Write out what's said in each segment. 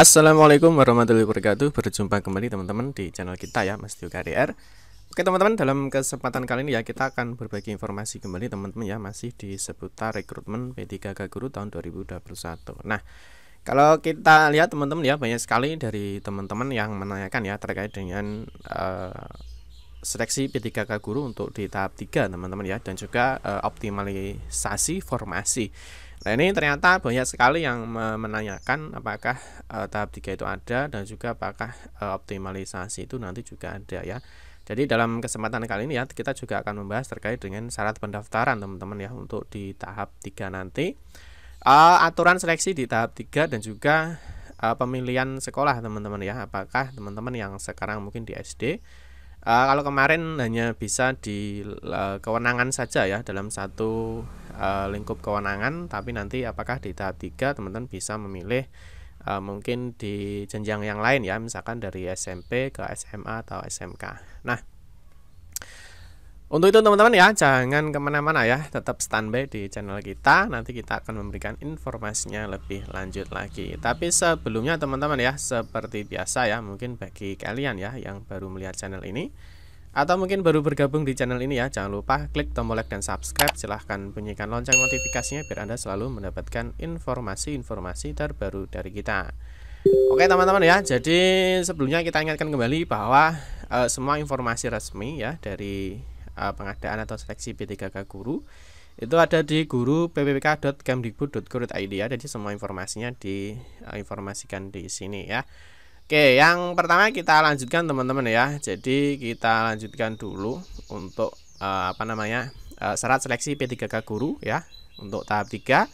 Assalamualaikum warahmatullahi wabarakatuh Berjumpa kembali teman-teman di channel kita ya Mas Tio KDR Oke teman-teman dalam kesempatan kali ini ya kita akan berbagi informasi kembali teman-teman ya Masih di seputar rekrutmen P3K Guru tahun 2021 Nah kalau kita lihat teman-teman ya banyak sekali dari teman-teman yang menanyakan ya terkait dengan uh, seleksi P3K Guru untuk di tahap 3 teman-teman ya Dan juga uh, optimalisasi formasi Nah ini ternyata banyak sekali yang menanyakan apakah e, tahap 3 itu ada dan juga apakah e, optimalisasi itu nanti juga ada ya. Jadi dalam kesempatan kali ini ya kita juga akan membahas terkait dengan syarat pendaftaran teman-teman ya untuk di tahap 3 nanti. E, aturan seleksi di tahap 3 dan juga e, pemilihan sekolah teman-teman ya. Apakah teman-teman yang sekarang mungkin di SD Uh, kalau kemarin hanya bisa di uh, kewenangan saja ya dalam satu Eh, lingkup kewenangan tapi nanti apakah di tahap 3 teman-teman bisa memilih e, mungkin di jenjang yang lain ya misalkan dari SMP ke SMA atau SMK nah untuk itu teman-teman ya jangan kemana-mana ya tetap standby di channel kita nanti kita akan memberikan informasinya lebih lanjut lagi tapi sebelumnya teman-teman ya seperti biasa ya mungkin bagi kalian ya yang baru melihat channel ini atau mungkin baru bergabung di channel ini ya, jangan lupa klik tombol like dan subscribe. Silahkan bunyikan lonceng notifikasinya biar Anda selalu mendapatkan informasi-informasi terbaru dari kita. Oke teman-teman ya, jadi sebelumnya kita ingatkan kembali bahwa uh, semua informasi resmi ya dari uh, pengadaan atau seleksi P3K Guru itu ada di guru ppbk.kemdikbud.go.id ya. Jadi semua informasinya diinformasikan eh, di sini ya. Oke, yang pertama kita lanjutkan teman-teman ya. Jadi kita lanjutkan dulu untuk uh, apa namanya? Uh, eh, syarat seleksi P3K guru ya untuk tahap 3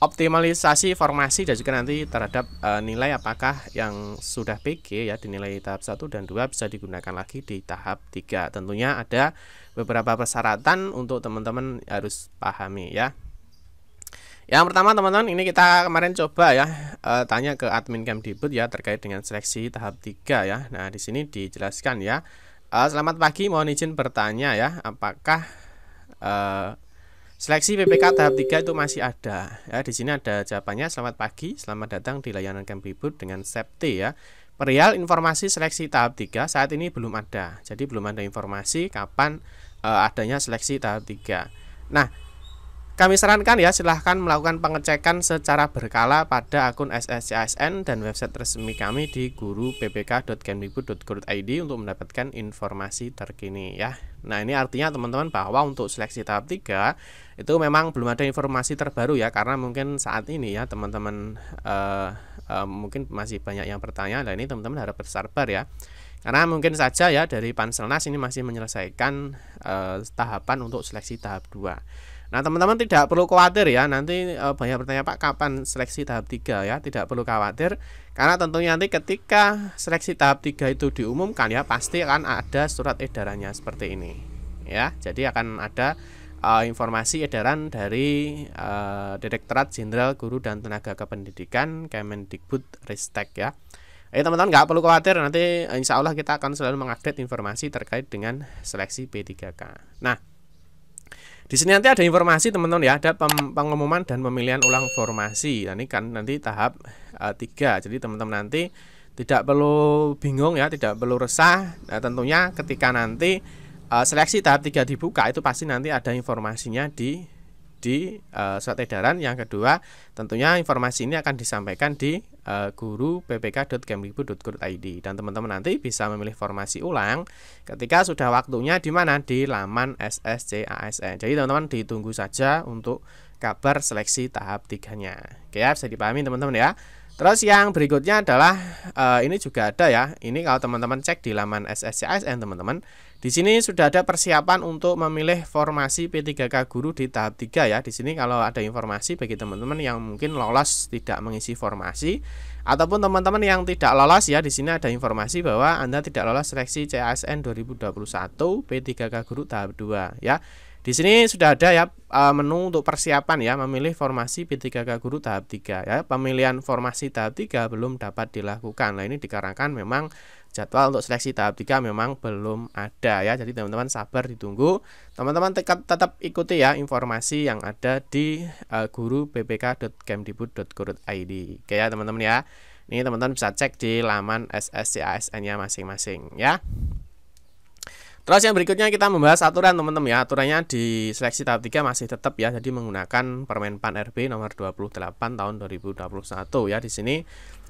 optimalisasi formasi dan juga nanti terhadap e, nilai apakah yang sudah PG ya dinilai tahap 1 dan 2 bisa digunakan lagi di tahap 3. Tentunya ada beberapa persyaratan untuk teman-teman harus pahami ya. Yang pertama teman-teman ini kita kemarin coba ya uh, tanya ke admin Kemdikbud ya terkait dengan seleksi tahap 3 ya. Nah, di sini dijelaskan ya. Uh, selamat pagi, mohon izin bertanya ya, apakah uh, seleksi PPK tahap 3 itu masih ada? Ya, di sini ada jawabannya. Selamat pagi, selamat datang di layanan Kemdikbud dengan Septi ya. Perihal informasi seleksi tahap 3 saat ini belum ada. Jadi belum ada informasi kapan uh, adanya seleksi tahap 3. Nah, kami sarankan ya silahkan melakukan pengecekan secara berkala pada akun SSCSN dan website resmi kami di guru ppk.kemdikbud.go.id untuk mendapatkan informasi terkini ya. Nah ini artinya teman-teman bahwa untuk seleksi tahap 3 itu memang belum ada informasi terbaru ya karena mungkin saat ini ya teman-teman uh, uh, mungkin masih banyak yang bertanya dan ini teman-teman harap bersabar ya karena mungkin saja ya dari Panselnas ini masih menyelesaikan uh, tahapan untuk seleksi tahap 2 Nah, teman-teman tidak perlu khawatir ya. Nanti e, banyak bertanya, "Pak, kapan seleksi tahap 3 ya?" Tidak perlu khawatir karena tentunya nanti ketika seleksi tahap 3 itu diumumkan ya, pasti akan ada surat edarannya seperti ini. Ya, jadi akan ada e, informasi edaran dari e, Direktorat Jenderal Guru dan Tenaga Kependidikan Kemendikbud Ristek ya. Eh teman-teman nggak perlu khawatir nanti insya Allah kita akan selalu mengupdate informasi terkait dengan seleksi P3K. Nah di sini nanti ada informasi teman-teman ya, ada pengumuman dan pemilihan ulang formasi. Nah, ini kan nanti tahap uh, eh, 3. Jadi teman-teman nanti tidak perlu bingung ya, tidak perlu resah. Nah, tentunya ketika nanti uh, seleksi tahap 3 dibuka itu pasti nanti ada informasinya di di uh, surat edaran. Yang kedua, tentunya informasi ini akan disampaikan di uh, guru ppk.kemdikbud.go.id dan teman-teman nanti bisa memilih formasi ulang ketika sudah waktunya di mana di laman SSCASN. Jadi teman-teman ditunggu saja untuk kabar seleksi tahap tiganya. Oke ya, bisa dipahami teman-teman ya. Terus yang berikutnya adalah uh, ini juga ada ya. Ini kalau teman-teman cek di laman SSCSN teman-teman. Di sini sudah ada persiapan untuk memilih formasi P3K guru di tahap 3 ya. Di sini kalau ada informasi bagi teman-teman yang mungkin lolos tidak mengisi formasi ataupun teman-teman yang tidak lolos ya. Di sini ada informasi bahwa Anda tidak lolos seleksi CASN 2021 P3K guru tahap 2 ya. Di sini sudah ada ya eh, menu untuk persiapan ya memilih formasi P3K guru tahap 3 ya. Pemilihan formasi tahap 3 belum dapat dilakukan. Nah, ini dikarenakan memang jadwal untuk seleksi tahap 3 memang belum ada ya. Jadi teman-teman sabar ditunggu. Teman-teman tetap, tetap ikuti ya informasi yang ada di uh, guru ppk.kemdikbud.go.id. Oke ya teman-teman ya. Ini teman-teman bisa cek di laman SSCASN-nya masing-masing ya. Terus yang berikutnya kita membahas aturan teman-teman ya. Aturannya di seleksi tahap 3 masih tetap ya. Jadi menggunakan Permen PAN RB nomor 28 tahun 2021 ya di sini.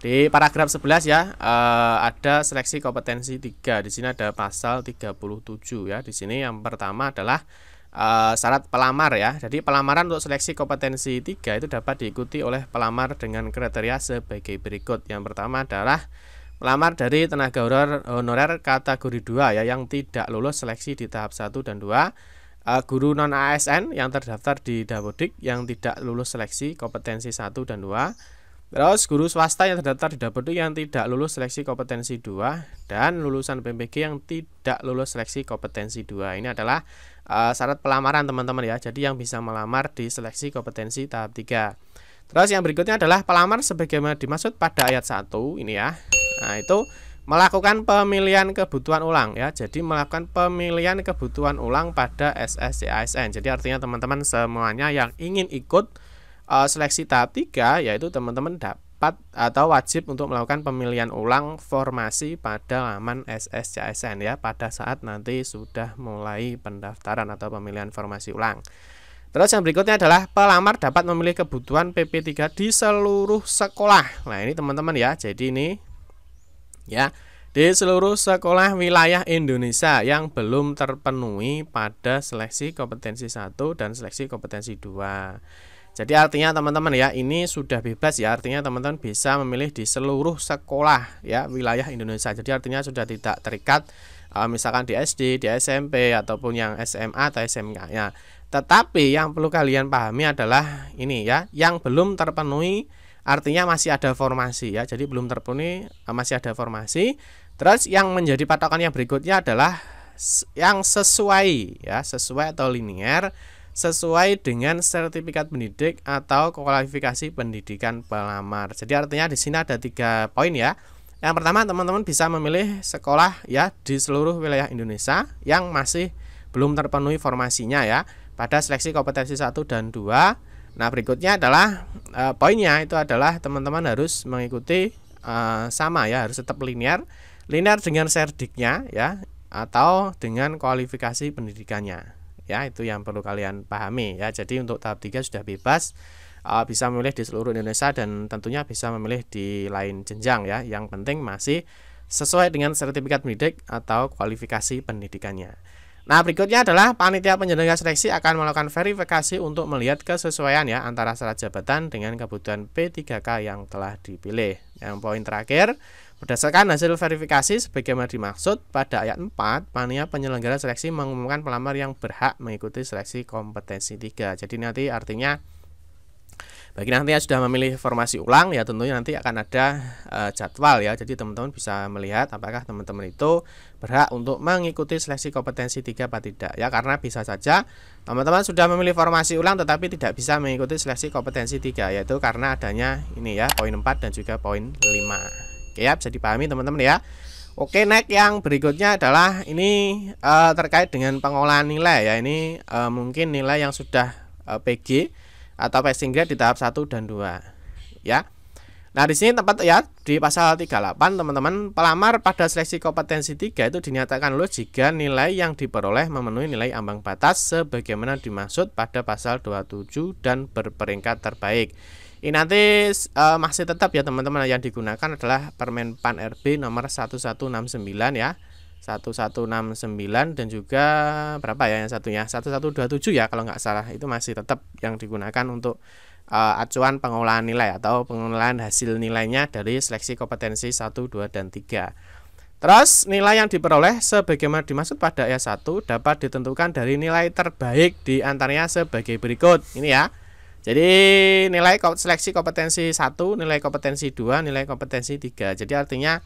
Di paragraf 11 ya eh, ada seleksi kompetensi 3. Di sini ada pasal 37 ya. Di sini yang pertama adalah eh, syarat pelamar ya. Jadi pelamaran untuk seleksi kompetensi 3 itu dapat diikuti oleh pelamar dengan kriteria sebagai berikut. Yang pertama adalah Melamar dari tenaga honorer, eh, honorer kategori 2 ya yang tidak lulus seleksi di tahap 1 dan 2 uh, eh, guru non ASN yang terdaftar di Dapodik yang tidak lulus seleksi kompetensi 1 dan 2. Terus guru swasta yang terdaftar di Dapodik yang tidak lulus seleksi kompetensi 2 dan lulusan PMPG yang tidak lulus seleksi kompetensi 2. Ini adalah uh, syarat pelamaran teman-teman ya. Jadi yang bisa melamar di seleksi kompetensi tahap 3. Terus yang berikutnya adalah pelamar sebagaimana dimaksud pada ayat 1 ini ya. Nah, itu melakukan pemilihan kebutuhan ulang ya. Jadi melakukan pemilihan kebutuhan ulang pada sscsn Jadi artinya teman-teman semuanya yang ingin ikut uh, seleksi tahap 3 yaitu teman-teman dapat atau wajib untuk melakukan pemilihan ulang formasi pada laman sscsn ya pada saat nanti sudah mulai pendaftaran atau pemilihan formasi ulang. Terus yang berikutnya adalah pelamar dapat memilih kebutuhan PP3 di seluruh sekolah. Nah, ini teman-teman ya. Jadi ini ya di seluruh sekolah wilayah Indonesia yang belum terpenuhi pada seleksi kompetensi 1 dan seleksi kompetensi 2. Jadi artinya teman-teman ya, ini sudah bebas ya. Artinya teman-teman bisa memilih di seluruh sekolah ya wilayah Indonesia. Jadi artinya sudah tidak terikat eh, misalkan di SD, di SMP ataupun yang SMA atau smk ya. Tetapi yang perlu kalian pahami adalah ini ya, yang belum terpenuhi artinya masih ada formasi ya jadi belum terpenuhi eh, masih ada formasi terus yang menjadi patokan yang berikutnya adalah yang sesuai ya sesuai atau linier sesuai dengan sertifikat pendidik atau kualifikasi pendidikan pelamar jadi artinya di sini ada tiga poin ya yang pertama teman-teman bisa memilih sekolah ya di seluruh wilayah Indonesia yang masih belum terpenuhi formasinya ya pada seleksi kompetensi 1 dan 2 nah berikutnya adalah uh, poinnya itu adalah teman-teman harus mengikuti uh, sama ya harus tetap linear linear dengan serdiknya ya atau dengan kualifikasi pendidikannya ya itu yang perlu kalian pahami ya jadi untuk tahap 3 sudah bebas uh, bisa memilih di seluruh Indonesia dan tentunya bisa memilih di lain jenjang ya yang penting masih sesuai dengan sertifikat pendidik atau kualifikasi pendidikannya Nah, berikutnya adalah panitia penyelenggara seleksi akan melakukan verifikasi untuk melihat kesesuaian ya antara syarat jabatan dengan kebutuhan P3K yang telah dipilih. Yang poin terakhir, berdasarkan hasil verifikasi sebagaimana dimaksud pada ayat 4, panitia penyelenggara seleksi mengumumkan pelamar yang berhak mengikuti seleksi kompetensi 3. Jadi nanti artinya bagi nanti yang sudah memilih formasi ulang ya tentunya nanti akan ada e, jadwal ya. Jadi teman-teman bisa melihat apakah teman-teman itu berhak untuk mengikuti seleksi kompetensi 3 atau tidak ya karena bisa saja teman-teman sudah memilih formasi ulang tetapi tidak bisa mengikuti seleksi kompetensi 3 yaitu karena adanya ini ya poin 4 dan juga poin 5. Oke ya bisa dipahami teman-teman ya. Oke, next yang berikutnya adalah ini uh, terkait dengan pengolahan nilai ya. Ini uh, mungkin nilai yang sudah uh, PG atau passing grade di tahap 1 dan 2 ya. Nah, di sini tempat ya di pasal 38 teman-teman pelamar pada seleksi kompetensi 3 itu dinyatakan lulus jika nilai yang diperoleh memenuhi nilai ambang batas sebagaimana dimaksud pada pasal 27 dan berperingkat terbaik. Ini nanti e, masih tetap ya teman-teman yang digunakan adalah Permen PAN RB nomor 1169 ya. 1169 dan juga berapa ya yang satunya 1127 ya kalau nggak salah itu masih tetap yang digunakan untuk uh, acuan pengolahan nilai atau pengolahan hasil nilainya dari seleksi kompetensi 1, 2 dan 3. Terus nilai yang diperoleh sebagaimana dimaksud pada ayat 1 dapat ditentukan dari nilai terbaik di antaranya sebagai berikut. Ini ya. Jadi nilai seleksi kompetensi 1, nilai kompetensi 2, nilai kompetensi 3. Jadi artinya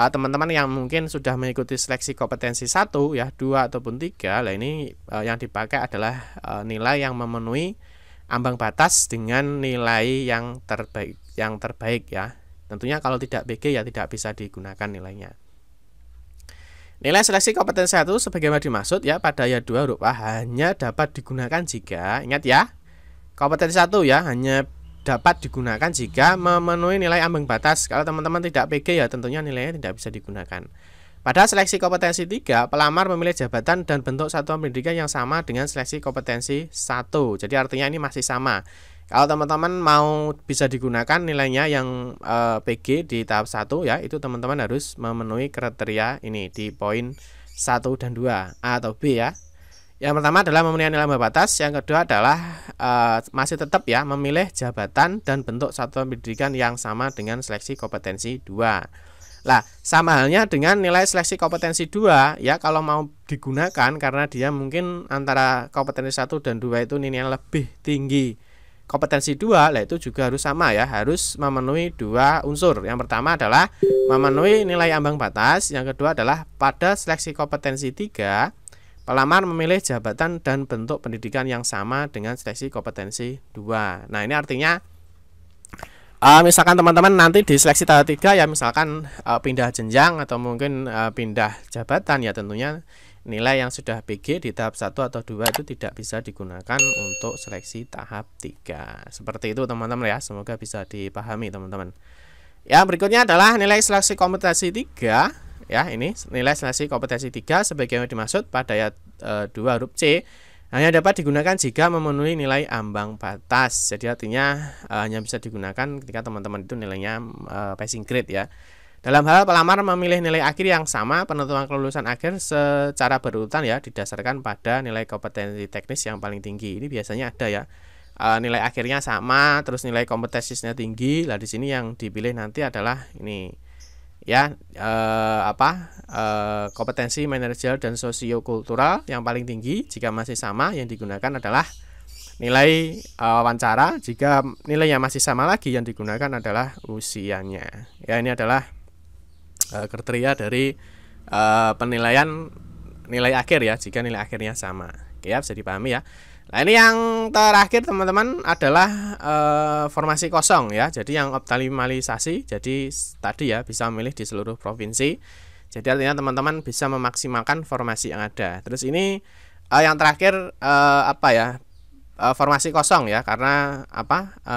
Ah, teman-teman yang mungkin sudah mengikuti seleksi kompetensi satu ya, dua ataupun tiga, Lah ini uh, yang dipakai adalah uh, nilai yang memenuhi ambang batas dengan nilai yang terbaik yang terbaik ya. Tentunya kalau tidak BG ya tidak bisa digunakan nilainya. Nilai seleksi kompetensi satu sebagaimana dimaksud ya pada ya dua huruf hanya dapat digunakan jika ingat ya. Kompetensi satu ya hanya dapat digunakan jika memenuhi nilai ambang batas. Kalau teman-teman tidak PG ya tentunya nilainya tidak bisa digunakan. Pada seleksi kompetensi 3, pelamar memilih jabatan dan bentuk satuan pendidikan yang sama dengan seleksi kompetensi 1. Jadi artinya ini masih sama. Kalau teman-teman mau bisa digunakan nilainya yang e, eh, PG di tahap 1 ya, itu teman-teman harus memenuhi kriteria ini di poin 1 dan 2 A atau B ya. Yang pertama adalah memenuhi nilai ambang batas, yang kedua adalah e, masih tetap ya memilih jabatan dan bentuk satuan pendidikan yang sama dengan seleksi kompetensi 2. Lah, sama halnya dengan nilai seleksi kompetensi 2 ya kalau mau digunakan karena dia mungkin antara kompetensi 1 dan 2 itu nilainya lebih tinggi. Kompetensi 2 lah itu juga harus sama ya, harus memenuhi dua unsur. Yang pertama adalah memenuhi nilai ambang batas, yang kedua adalah pada seleksi kompetensi 3 Pelamar memilih jabatan dan bentuk pendidikan yang sama dengan seleksi kompetensi 2. Nah, ini artinya uh, misalkan teman-teman nanti di seleksi tahap 3 ya misalkan uh, pindah jenjang atau mungkin uh, pindah jabatan ya tentunya nilai yang sudah PG di tahap 1 atau 2 itu tidak bisa digunakan untuk seleksi tahap 3. Seperti itu teman-teman ya, semoga bisa dipahami teman-teman. Yang berikutnya adalah nilai seleksi kompetensi 3 ya ini nilai selasi kompetensi 3 sebagaimana dimaksud pada ayat e, eh, 2 huruf C hanya dapat digunakan jika memenuhi nilai ambang batas jadi artinya e, hanya bisa digunakan ketika teman-teman itu nilainya e, passing grade ya dalam hal pelamar memilih nilai akhir yang sama, penentuan kelulusan akhir secara berurutan ya didasarkan pada nilai kompetensi teknis yang paling tinggi. Ini biasanya ada ya. E, nilai akhirnya sama, terus nilai kompetensinya tinggi. Lah di sini yang dipilih nanti adalah ini ya eh, apa eh, kompetensi manajerial dan sosiokultural yang paling tinggi jika masih sama yang digunakan adalah nilai eh, wawancara jika nilai yang masih sama lagi yang digunakan adalah usianya ya ini adalah eh, kriteria dari eh, penilaian nilai akhir ya jika nilai akhirnya sama ya bisa dipahami ya Nah ini yang terakhir teman-teman adalah e, formasi kosong ya. Jadi yang optimalisasi, jadi tadi ya bisa memilih di seluruh provinsi. Jadi artinya teman-teman bisa memaksimalkan formasi yang ada. Terus ini e, yang terakhir e, apa ya formasi kosong ya karena apa e,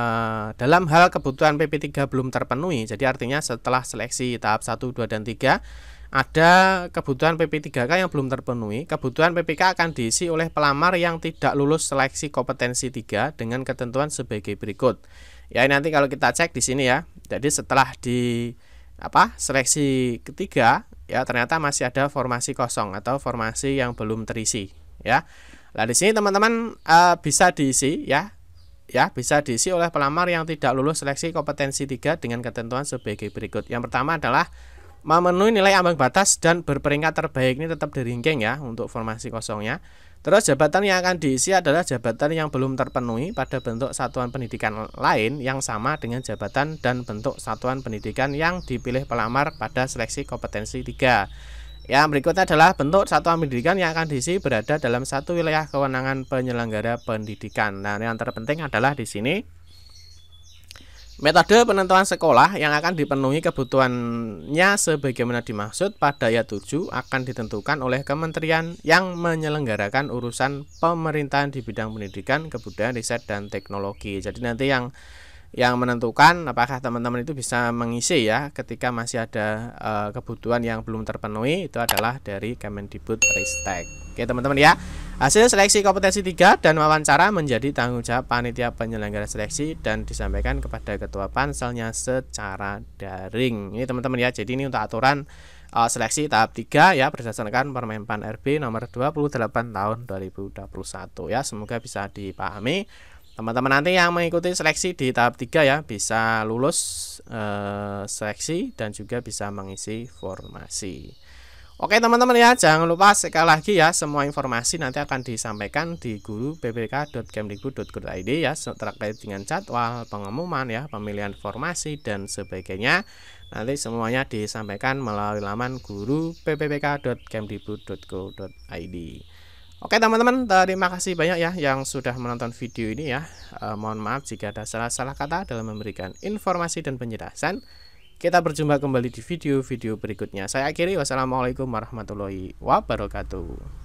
dalam hal kebutuhan PP3 belum terpenuhi. Jadi artinya setelah seleksi tahap 1, 2 dan 3 ada kebutuhan PP3K yang belum terpenuhi, kebutuhan PPK akan diisi oleh pelamar yang tidak lulus seleksi kompetensi 3 dengan ketentuan sebagai berikut. Ya, nanti kalau kita cek di sini ya. Jadi setelah di apa? seleksi ketiga ya ternyata masih ada formasi kosong atau formasi yang belum terisi ya. Nah, di sini teman-teman uh, bisa diisi ya. Ya, bisa diisi oleh pelamar yang tidak lulus seleksi kompetensi 3 dengan ketentuan sebagai berikut. Yang pertama adalah memenuhi nilai ambang batas dan berperingkat terbaik ini tetap diringkeng ya untuk formasi kosongnya. Terus jabatan yang akan diisi adalah jabatan yang belum terpenuhi pada bentuk satuan pendidikan lain yang sama dengan jabatan dan bentuk satuan pendidikan yang dipilih pelamar pada seleksi kompetensi 3. Yang berikutnya adalah bentuk satuan pendidikan yang akan diisi berada dalam satu wilayah kewenangan penyelenggara pendidikan. Nah, yang terpenting adalah di sini Metode penentuan sekolah yang akan dipenuhi kebutuhannya sebagaimana dimaksud pada ayat 7 akan ditentukan oleh kementerian yang menyelenggarakan urusan pemerintahan di bidang pendidikan, kebudayaan, riset, dan teknologi. Jadi nanti yang yang menentukan apakah teman-teman itu bisa mengisi ya ketika masih ada uh, kebutuhan yang belum terpenuhi itu adalah dari Kemendikbud Ristek. Oke teman-teman ya. Hasil seleksi kompetensi 3 dan wawancara menjadi tanggung jawab panitia penyelenggara seleksi dan disampaikan kepada ketua panselnya secara daring. Ini teman-teman ya. Jadi ini untuk aturan uh, seleksi tahap 3 ya berdasarkan Permenpan RB nomor 28 tahun 2021 ya. Semoga bisa dipahami teman-teman nanti yang mengikuti seleksi di tahap 3 ya bisa lulus e, seleksi dan juga bisa mengisi formasi Oke teman-teman ya jangan lupa sekali lagi ya semua informasi nanti akan disampaikan di guru ppk.kemdikbud.go.id ya terkait dengan jadwal pengumuman ya pemilihan formasi dan sebagainya nanti semuanya disampaikan melalui laman guru ppk.kemdikbud.go.id. Oke teman-teman, terima kasih banyak ya yang sudah menonton video ini ya. E, mohon maaf jika ada salah-salah kata dalam memberikan informasi dan penjelasan. Kita berjumpa kembali di video-video berikutnya. Saya akhiri, wassalamualaikum warahmatullahi wabarakatuh.